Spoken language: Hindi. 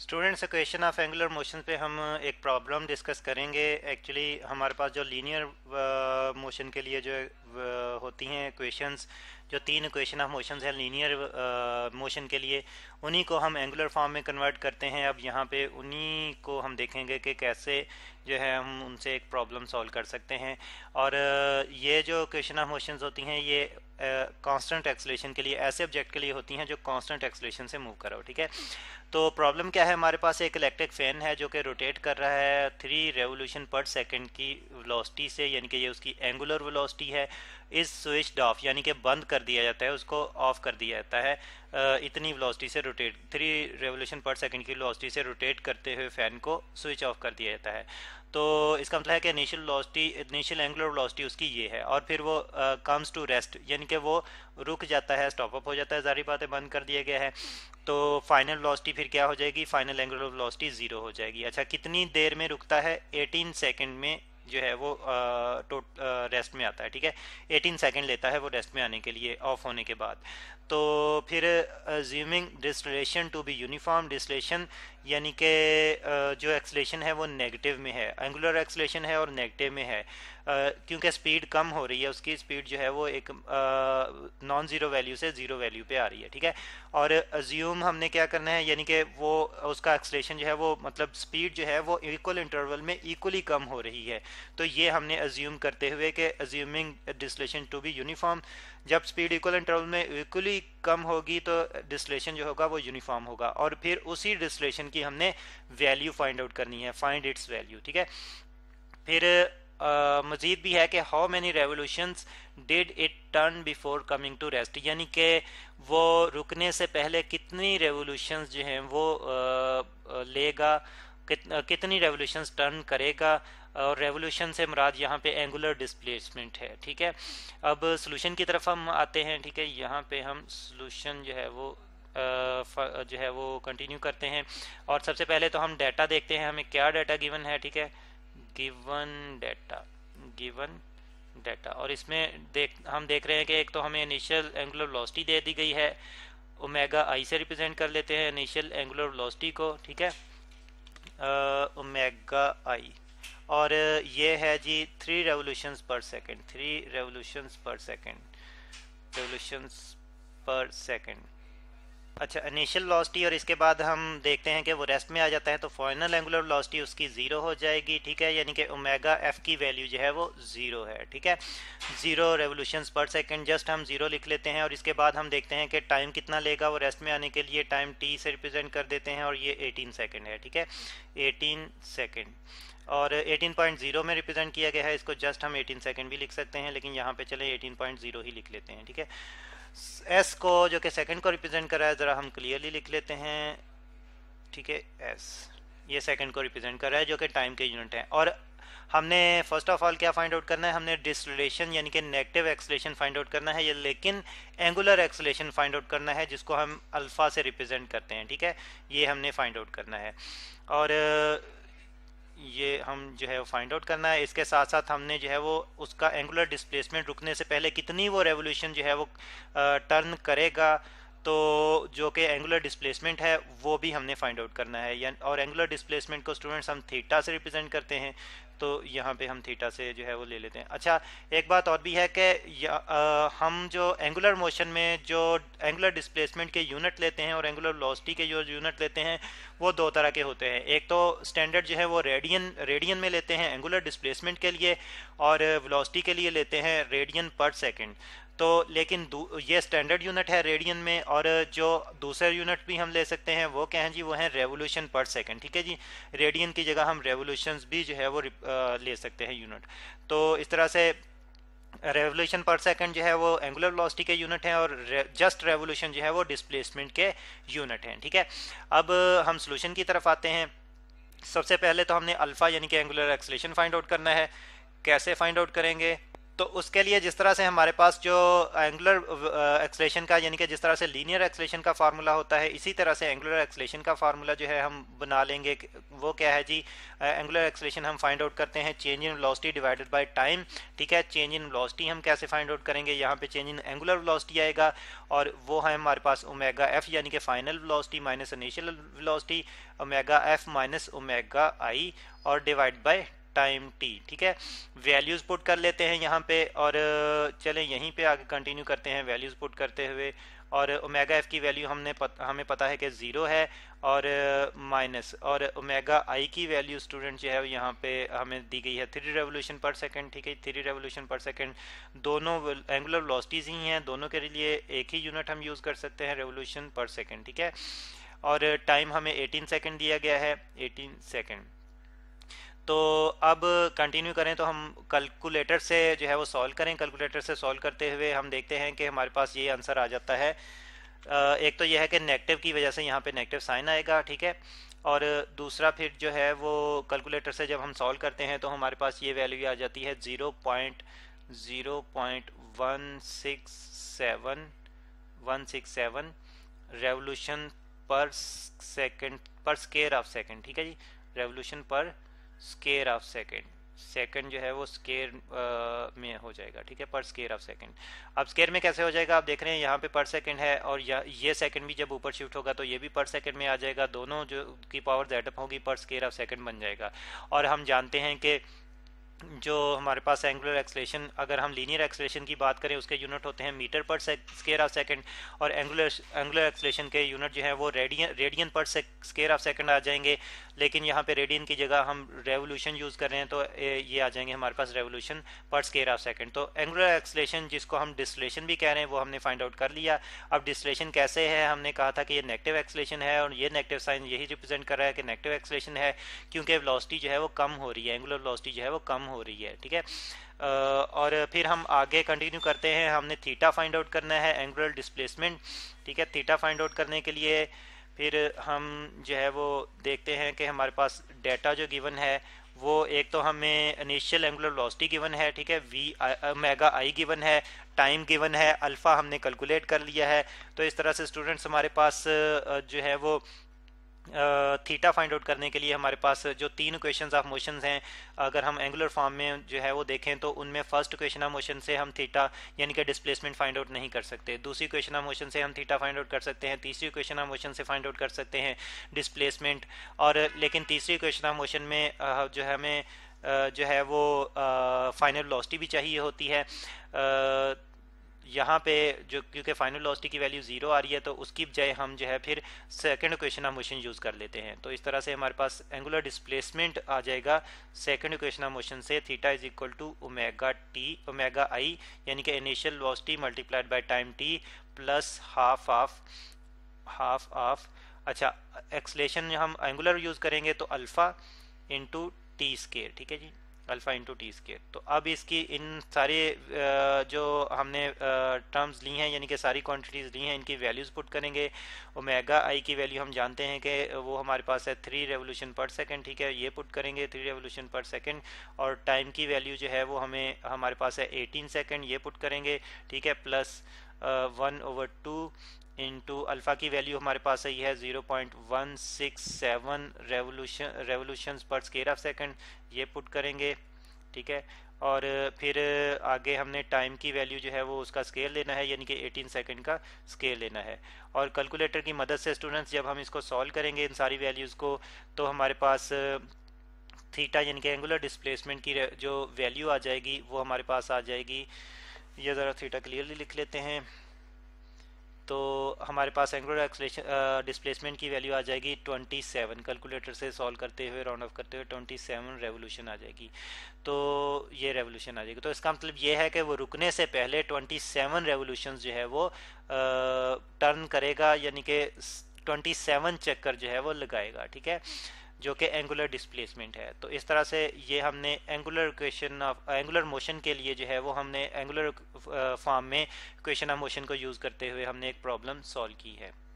students question of angular motion पे हम एक प्रॉब्लम डिस्कस करेंगे एक्चुअली हमारे पास जो लीनियर मोशन uh, के लिए जो uh, होती हैं क्वेश्चंस जो तीन इक्वेशन ऑफ मोशन है लीनियर मोशन के लिए उन्हीं को हम एंगुलर फॉर्म में कन्वर्ट करते हैं अब यहाँ पे उन्हीं को हम देखेंगे कि कैसे जो है हम उनसे एक प्रॉब्लम सॉल्व कर सकते हैं और uh, ये जो इक्वेशन ऑफ मोशंस होती हैं ये कांस्टेंट uh, एक्सलेशन के लिए ऐसे ऑब्जेक्ट के लिए होती हैं जो कांस्टेंट एक्सलेशन से मूव करो ठीक है तो प्रॉब्लम क्या है हमारे पास एक इलेक्ट्रिक फैन है जो कि रोटेट कर रहा है थ्री रेवोल्यूशन पर सेकंड की वेलोसिटी से यानी कि ये उसकी एंगुलर वेलोसिटी है इज स्विच्ड ऑफ यानी कि बंद कर दिया जाता है उसको ऑफ कर दिया जाता है इतनी वेलोसिटी से rotate three revolution per second की वेलोसिटी से रोटेट करते हुए फैन को स्विच ऑफ कर दिया जाता है तो इसका मतलब है कि initial velocity initial angular velocity उसकी ये है और फिर वो कम्स टू रेस्ट यानी कि वो रुक जाता है स्टॉप अप हो जाता है जारी बातें बंद कर दिया गया है तो फाइनल वेलोसिटी फिर क्या हो जाएगी फाइनल एंगुलर वेलोसिटी जीरो हो जाएगी अच्छा कितनी देर में रुकता है 18 सेकंड में जो है वो टोट रेस्ट में आता है ठीक है 18 सेकंड लेता है वो रेस्ट में आने के लिए ऑफ होने के बाद तो फिर assuming deceleration to be uniform deceleration यानी कि जो एक्सलेशन है वो नेगेटिव में है एंगुलर एक्सलेशन है और नेगेटिव में है क्योंकि स्पीड कम हो रही है उसकी स्पीड जो है वो एक नॉन ज़ीरो वैल्यू से ज़ीरो वैल्यू पे आ रही है ठीक है और अज्यूम हमने क्या करना है यानी कि वो उसका एक्सलेशन जो है वो मतलब स्पीड जो है वो इक्वल इंटरवल में इक्वली कम हो रही है तो ये हमने अज्यूम करते हुए कि assuming deceleration to be uniform जब स्पीड इक्वल इंटरवल में इक्वली कम होगी तो डिस्लेशन जो होगा वो यूनिफॉर्म होगा और फिर उसी डिस्लेशन की हमने वैल्यू फाइंड आउट करनी है फाइंड इट्स वैल्यू ठीक है फिर मजीद भी है कि how many revolution did it turn before coming to rest यानी कि वो रुकने से पहले कितनी रेवोल्यूशन जो हैं वो आ, लेगा कित, कितनी रेवोल्यूशन टर्न करेगा और रेवोल्यूशन से मराद यहाँ पे एंगुलर डिस्प्लेसमेंट है ठीक है अब सोल्यूशन की तरफ हम आते हैं ठीक है यहाँ पे हम सोल्यूशन जो है वो जो है वो कंटिन्यू करते हैं और सबसे पहले तो हम डाटा देखते हैं हमें क्या डाटा गिवन है ठीक है गिवन डाटा गिवन डाटा और इसमें देख हम देख रहे हैं कि एक तो हमें इनिशियल एंगुलर वेलोसिटी दे दी गई है ओमेगा आई से रिप्रेजेंट कर लेते हैं इनिशियल एंगुलर वेलोसिटी को ठीक है ओमेगा आई और ये है जी three revolution per second three revolution per second revolution per second अच्छा इनिशियल लॉस्टी और इसके बाद हम देखते हैं कि वो रेस्ट में आ जाता है तो फाइनल एंगुलर लॉसटी उसकी ज़ीरो हो जाएगी ठीक है यानी कि ओमेगा एफ की वैल्यू जो है वो ज़ीरो है ठीक है zero revolution per second just हम ज़ीरो लिख लेते हैं और इसके बाद हम देखते हैं कि टाइम कितना लेगा वो रेस्ट में आने के लिए टाइम टी से रिप्रजेंट कर देते हैं और ये एटीन सेकेंड है ठीक है एटीन सेकेंड और 18.0 में रिप्रेजेंट किया गया है इसको जस्ट हम 18 सेकंड भी लिख सकते हैं लेकिन यहाँ पे चले 18.0 ही लिख लेते हैं ठीक है एस को जो कि सेकंड को रिप्रेजेंट कर रहा है ज़रा हम क्लियरली लिख लेते हैं ठीक है एस ये सेकंड को रिप्रेजेंट कर रहा है जो कि टाइम के यूनिट है और हमने फर्स्ट ऑफ ऑल क्या फाइंड आउट करना है हमने डिसलेशन यानी कि नेगेटिव एक्सलेशन फाइंड आउट करना है ये लेकिन एंगुलर एक्सलेशन फाइंड आउट करना है जिसको हम अल्फ़ा से रिप्रेजेंट करते हैं ठीक है ये हमने फाइंड आउट करना है और ये हम जो है वो फाइंड आउट करना है इसके साथ साथ हमने जो है वो उसका एंगुलर डिस्प्लेसमेंट रुकने से पहले कितनी वो रेवोल्यूशन जो है वो टर्न करेगा तो जो कि एंगुलर डिस्प्लेसमेंट है वो भी हमने फाइंड आउट करना है या और एंगुलर डिस्प्लेसमेंट को स्टूडेंट्स हम थीटा से रिप्रेजेंट करते हैं तो यहाँ पे हम थीटा से जो है वो ले लेते हैं अच्छा एक बात और भी है कि हम जो एंगुलर मोशन में जो एंगुलर डिस्प्लेसमेंट के यूनिट लेते हैं और एंगुलर वेलोसिटी के जो यूनिट लेते हैं वो दो तरह के होते हैं एक तो स्टैंडर्ड जो है वो रेडियन रेडियन में लेते हैं एंगुलर डिस्प्लेसमेंट के लिए और वेलोसिटी के लिए लेते हैं रेडियन पर सेकेंड तो लेकिन ये स्टैंडर्ड यूनिट है रेडियन में और जो दूसरे यूनिट भी हम ले सकते हैं वो क्या है जी वो है रेवोल्यूशन पर सेकंड ठीक है जी रेडियन की जगह हम रेवोल्यूशन भी जो है वो ले सकते हैं यूनिट तो इस तरह से रेवोल्यूशन पर सेकंड जो है वो एंगुलर वेलोसिटी के यूनिट हैं और जस्ट रेवोल्यूशन जो है वो डिस्प्लेसमेंट के यूनिट हैं ठीक है अब हम सोल्यूशन की तरफ आते हैं सबसे पहले तो हमने अल्फ़ा यानी कि एंगुलर एक्सलेशन फाइंड आउट करना है कैसे फाइंड आउट करेंगे तो उसके लिए जिस तरह से हमारे पास जो एंगुलर एक्सलेशन uh, का यानी कि जिस तरह से लीनियर एक्सलेशन का फार्मूला होता है इसी तरह से एंगुलर एक्सलेशन का फार्मूला जो है हम बना लेंगे वो क्या है जी एंगुलर uh, एक्सलेशन हम फाइंड आउट करते हैं change in velocity divided by time ठीक है चेंज इन वेलोसिटी हम कैसे फाइंड आउट करेंगे यहाँ पे चेंज इन एंगुलर वेलोसिटी आएगा और वो है हमारे पास ओमेगा एफ यानी कि final velocity minus initial velocity omega F minus omega I और डिवाइड बाई टाइम टी ठीक है वैल्यूज पुट कर लेते हैं यहाँ पे और चले यहीं पे आगे कंटिन्यू करते हैं वैल्यूज पुट करते हुए और ओमेगा एफ की वैल्यू हमने पत, हमें पता है कि ज़ीरो है और माइनस और ओमेगा आई की वैल्यू स्टूडेंट जो है यहाँ पे हमें दी गई है थ्री रेवोल्यूशन पर सेकंड ठीक है थ्री रेवोल्यूशन पर सेकंड दोनों एंगुलर वेलोसिटीज़ ही हैं दोनों के लिए एक ही यूनिट हम यूज़ कर सकते हैं रेवोल्यूशन पर सेकेंड ठीक है और टाइम हमें 18 सेकंड दिया गया है 18 सेकंड तो अब कंटिन्यू करें तो हम कैलकुलेटर से जो है वो सॉल्व करें कैलकुलेटर से सॉल्व करते हुए हम देखते हैं कि हमारे पास ये आंसर आ जाता है एक तो यह है कि नेगेटिव की वजह से यहाँ पे नेगेटिव साइन आएगा ठीक है और दूसरा फिर जो है वो कैलकुलेटर से जब हम सॉल्व करते हैं तो हमारे पास ये वैल्यू आ जाती है zero point zero point one six seven one six seven revolution per second per square of second ठीक है जी revolution per square of second second जो है वो स्केयर में हो जाएगा ठीक है पर स्केयर ऑफ सेकेंड अब स्केयर में कैसे हो जाएगा आप देख रहे हैं यहाँ पे पर सेकेंड है और ये सेकंड भी जब ऊपर शिफ्ट होगा तो ये भी पर सेकेंड में आ जाएगा दोनों जो की पावर जेटअप होगी पर स्केयर ऑफ सेकेंड बन जाएगा और हम जानते हैं कि जो हमारे पास एंगुलर एक्सलेशन अगर हम लीनियर एक्सलेशन की बात करें उसके यूनिट होते हैं metre per square of second और एंगुलर एंगुलर एक्सलेशन के यूनिट जो है वो radian radian per square of second आ जाएंगे लेकिन यहाँ पे रेडियन की जगह हम रेवोल्यूशन यूज़ कर रहे हैं तो ये आ जाएंगे हमारे पास revolution per square of second तो एंगुलर एक्सलेशन जिसको हम डिस्लेशन भी कह रहे हैं वो हमने फाइंड आउट कर लिया अब डिस्लेशन कैसे है हमने कहा था कि ये नेगेटिव एक्सलेशन है और ये नेगेटिव साइन यही रिप्रेजेंट कर रहा है कि नेगेटिव एक्सलेशन है क्योंकि वेलोसिटी जो है वो कम हो रही है एंगुलर वेलोसिटी जो है वो कम हो रही है ठीक है और फिर हम आगे कंटिन्यू करते हैं हमने थीटा फाइंड आउट करना है एंगुलर डिस्प्लेसमेंट ठीक है थीटा फाइंड आउट करने के लिए फिर हम जो है वो देखते हैं कि हमारे पास डेटा जो गिवन है वो एक तो हमें इनिशियल एंगुलर वेलोसिटी गिवन है ठीक है वी मेगा आई गिवन है टाइम गिवन है अल्फ़ा हमने कैलकुलेट कर लिया है तो इस तरह से स्टूडेंट्स हमारे पास जो है वो थीटा फाइंड आउट करने के लिए हमारे पास जो तीन क्वेश्चन ऑफ मोशन हैं अगर हम एंगुलर फॉर्म में जो है वो देखें तो उनमें फर्स्ट क्वेश्चन ऑफ मोशन से हम थीटा यानी कि डिस्प्लेसमेंट फाइंड आउट नहीं कर सकते दूसरी क्वेश्चन ऑफ मोशन से हम थीटा फाइंड आउट कर सकते हैं तीसरी क्वेश्चन ऑफ मोशन से फाइंड आउट कर सकते हैं डिस्प्लेसमेंट और लेकिन तीसरी क्वेश्चन ऑफ मोशन में जो है हमें जो है वो फाइनल लॉसटी भी चाहिए होती है यहाँ पे जो क्योंकि फाइनल लॉस्टी की वैल्यू ज़ीरो आ रही है तो उसकी बजाय हम जो है फिर second equation of motion use कर लेते हैं तो इस तरह से हमारे पास एंगुलर डिस्प्लेसमेंट आ जाएगा सेकंड इक्वेशन ऑफ मोशन से theta is equal to omega T omega I यानी कि initial velocity multiplied by time T plus half of half of अच्छा एक्सलेशन हम एंगुलर यूज़ करेंगे तो अल्फ़ा इंटू टी स्केयर ठीक है जी अल्फ़ा इंटू टी स्केयर तो अब इसकी इन सारे जो हमने टर्म्स ली हैं यानी कि सारी क्वांटिटीज़ ली हैं इनकी वैल्यूज़ पुट करेंगे ओमेगा आई की वैल्यू हम जानते हैं कि वो हमारे पास है थ्री रेवोल्यूशन पर सेकंड ठीक है ये पुट करेंगे थ्री रेवोल्यूशन पर सेकंड और टाइम की वैल्यू जो है वो हमें हमारे पास है एटीन सेकेंड ये पुट करेंगे ठीक है plus one over two into alpha की वैल्यू हमारे पास आई है 0.167 revolution per square of second ये पुट करेंगे ठीक है और फिर आगे हमने टाइम की वैल्यू जो है वो उसका स्केल लेना है यानी कि 18 सेकंड का स्केल लेना है और कैलकुलेटर की मदद से स्टूडेंट्स जब हम इसको सॉल्व करेंगे इन सारी वैल्यूज़ को तो हमारे पास थीटा यानी कि एंगुलर डिस्प्लेसमेंट की जो वैल्यू आ जाएगी वो हमारे पास आ जाएगी ये ज़रा थीटा क्लियरली लिख लेते हैं तो हमारे पास एंगुलर एक्सलेशन डिस्प्लेसमेंट की वैल्यू आ जाएगी 27 कैलकुलेटर से सॉल्व करते हुए राउंड ऑफ करते हुए 27 रेवोल्यूशन आ जाएगी तो ये रेवोल्यूशन आ जाएगी तो इसका मतलब ये है कि वो रुकने से पहले 27 रेवोल्यूशन जो है वो टर्न करेगा यानी कि 27 चक्कर जो है वो लगाएगा ठीक है जो कि एंगुलर डिस्प्लेसमेंट है तो इस तरह से ये हमने angular equation of angular motion के लिए जो है वो हमने एंगुलर फॉर्म uh, में क्वेश्चन ऑफ मोशन को यूज़ करते हुए हमने एक प्रॉब्लम सॉल्व की है